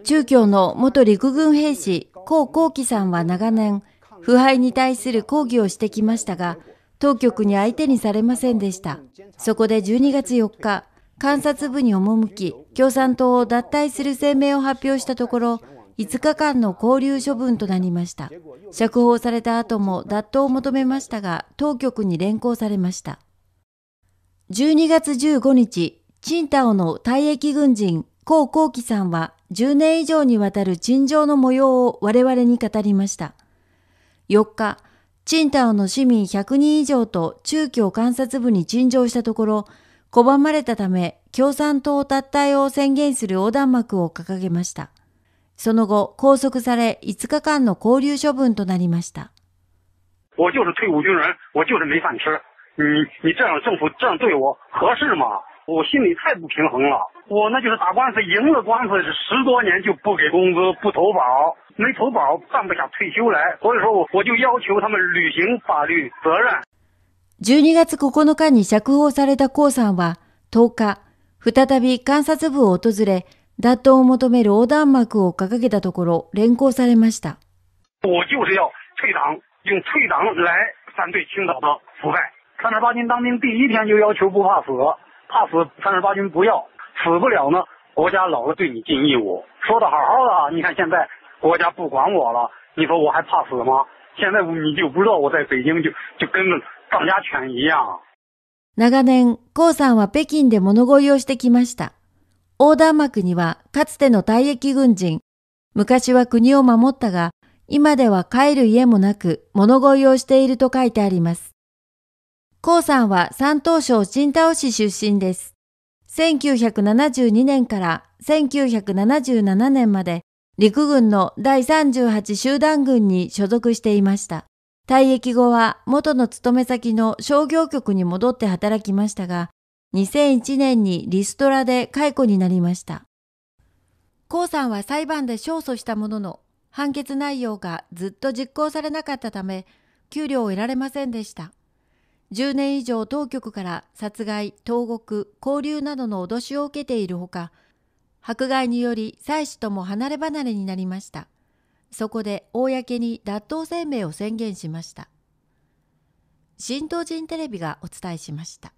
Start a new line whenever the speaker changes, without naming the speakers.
中共の元陸軍兵士、江光輝さんは長年、腐敗に対する抗議をしてきましたが、当局に相手にされませんでした。そこで12月4日、観察部に赴き、共産党を脱退する声明を発表したところ、5日間の交留処分となりました。釈放された後も脱党を求めましたが、当局に連行されました。12月15日、青島の退役軍人、高幸喜さんは10年以上にわたる陳情の模様を我々に語りました。4日、陳ンの市民100人以上と中共観察部に陳情したところ、拒まれたため共産党脱退を宣言する横断幕を掲げました。その後、拘束され5日間の交留処分となりました。
我就是退伍军人，我就是没饭吃。你你这样政府这样对我合适吗？我心里太不平衡了，我那就是打官司赢了官司，十多年就不给工资、不投保，没投保办不下退休来，所以说，我我就要求他们履行法律责任。
月日，放日，再察部，求我就是要
退党，用退党来反对青岛的腐败。看着八军当兵第一天就要求不怕死。怕死，三十八军不要，死不了呢，国家老了对你尽义务。说的好好的你看现在国家不管我了，你说我还怕死吗？现在你就不知道我在北京就就跟个家犬一样。
長年、江さんは北京で物乞いをしてきました。横断幕にはかつての退役軍人、昔は国を守ったが、今では帰る家もなく物乞いをしていると書いてあります。高さんは山東省新田市出身です。1972年から1977年まで陸軍の第38集団軍に所属していました。退役後は元の勤め先の商業局に戻って働きましたが、2001年にリストラで解雇になりました。ウさんは裁判で勝訴したものの、判決内容がずっと実行されなかったため、給料を得られませんでした。10年以上当局から殺害、投獄、拘留などの脅しを受けているほか、迫害により妻子とも離れ離れになりました。そこで公に脱党声明を宣言しました。新東人テレビがお伝えしました。